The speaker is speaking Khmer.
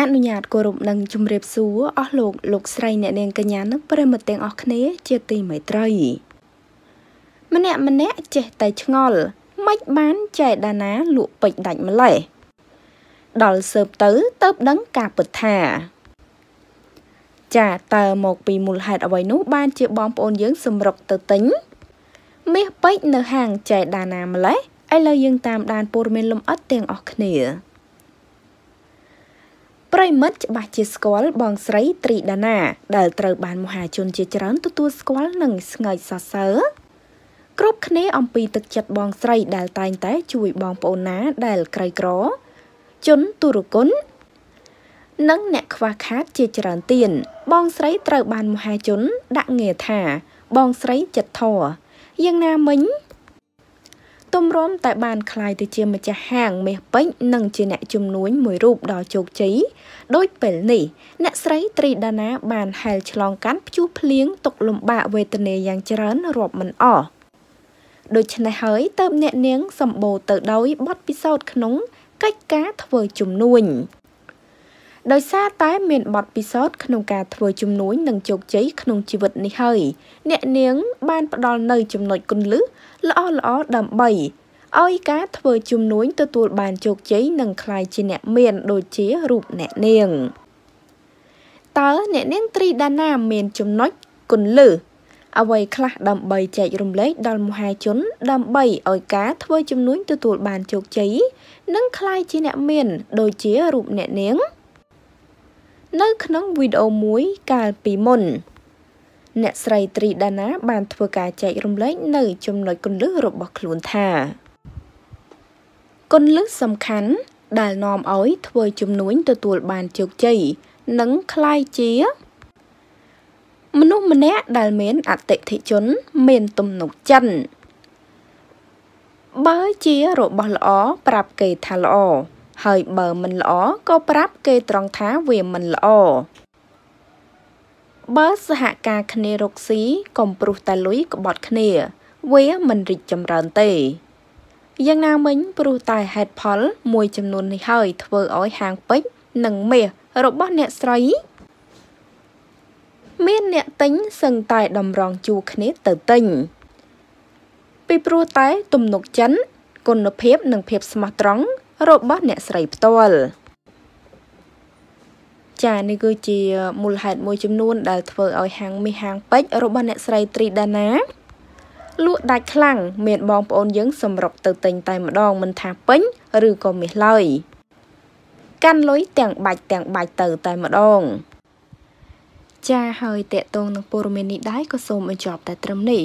អនុញ្ញាតគោរពនិងជម្រាបសួរអស់លោកលោកស្រីអ្នកនាងកញ្ញានិងប្រិមត្តទាំងអស់គ្នាជាទីមេត្រីម្នាក់ម្នាក់ចេះតែឆ្ងល់មិនបានចែដាណាលក់ពេជ្រដាច់ម្លេះដល់សើបទៅទៅដឹងការពិតថា ចាតើមកពីមូលហេតុអ្វីនោះបានជាបងប្អូនយើងសម្រុកទៅទិញមាសពេជ្រនៅហាងចែដាណាម្លេះឥឡូវយើងតាមដានព័ត៌មានលម្អិតទាំងអស់គ្នាប្រិមិត្តច្បាស់ជាស្គាល់បងស្រីត្រីដាណា ដែលត្រូវបានមហាជនជាច្រើនទទួលស្គាល់និងស្ងើចសរសើរគ្រប់គ្នា អំពីទឹកចិត្តបងស្រីដែលតែងតែ ជួយបងប្អូនណាដែលក្រីក្រជនទុរគុណនិងអ្នកខ្វះខាតជាច្រើនទៀនបងស្រីត្រូវបានមហាជន ដាក់ងារថា បងស្រីចិត្តធរយ៉ាងណាមិញទម្រាំតែបានคล้ายទៅជាម្ចាស់ហាងមាសពេជ្រនិងជាអ្នក ជំនួញមួយរូបដ៏ជោគជ័យដោយពេលនេះ អ្នកស្រីត្រីដាណាបាន ហែល ឆ្លងកាត់ព្យុះភ្លៀងទុកលំបាកវេទនាយ៉ាងច្រើនរាប់មិនអស់ដូច្នេះហើយតើបអ្នកនាងសម្បូរទៅដោយបទពិសោធន៍ក្នុងកិច្ចការធ្វើជំនួញដោយសារតែមានបទពិសោធន៍ក្នុងការធ្វើជំនួយនិងជោគជ័យក្នុងជីវិតនេះហើយអ្នកនាងបានផ្ដល់នៅចំណុចគន្លឹះល្អល្អដើម្បីឲ្យការធ្វើជំនួយទទួលបានជោគជ័យនិងคล้ายជាអ្នកមានដូចជារូបអ្នកនាងតើអ្នកនាងត្រីដាណាមានចំណុចគន្លឹះអ្វីខ្លះដើម្បីចែករំលែកដល់មហាជនដើម្បីឲ្យការធ្វើជំនួញទទួលបានជោគជ័យនិងคล้ายជាអ្នកមានដូចជារូបអ្នកនាងនៅក្នុងវីដេអូមួយកាលពីមុន អ្នកស្រីត្រីដាណាបានធ្វើការចែករំលែកនៅ ចំណុចគន្លឹះរបស់ខ្លួនថាគន្លឹះសំខាន់ដែលនាំឲ្យធ្វើជំនួញទទួលបានជោគជ័យនិងคล้ายជា មនុស្សម្នាក់ដែលមានអតិថិជន មានទំនុកចិត្តបើជារបស់ល្អប្រាប់គេថាល្អហើយបើមិនល្អក៏ប្រាប់គេត្រង់ថាវាមិនល្អ បើសហការគ្នារកស៊ីកុំព្រោះតែលុយក្បត់គ្នា វាមិនរីកចម្រើនទេយ៉ាងណាមិញព្រោះតែហេតុផល មួយចំនួននេះហើយធ្វើឲ្យហាងពេជ្រនិងមាស របស់អ្នកស្រី មានអ្នកទិញសឹងតែតម្រង់ជួរគ្នាទៅទិញពីព្រោះតែ ទំនុក ចិត្តគុណភាព និងភាពស្មោះត្រង់របស់អ្នកស្រីផ្ទាល់ចានេះគឺជាមូលហេតុមួយចំនួន ដែលធ្វើឲ្យហាងមីហាងពេជ្ររបស់អ្នកស្រីត្រីដាណាលក់ដាច់ខ្លាំងមានបងប្អូនយើងសម្រុកទៅទិញតែម្ដង មិនថាពេញ ឬក៏មាសឡើយកាន់លុយទាំងបាច់ទាំងបាច់ទៅតែម្ដងចាហើយតេតងនឹងព័រមីននេះដែរក៏សូមបញ្ចប់តែត្រឹមនេះ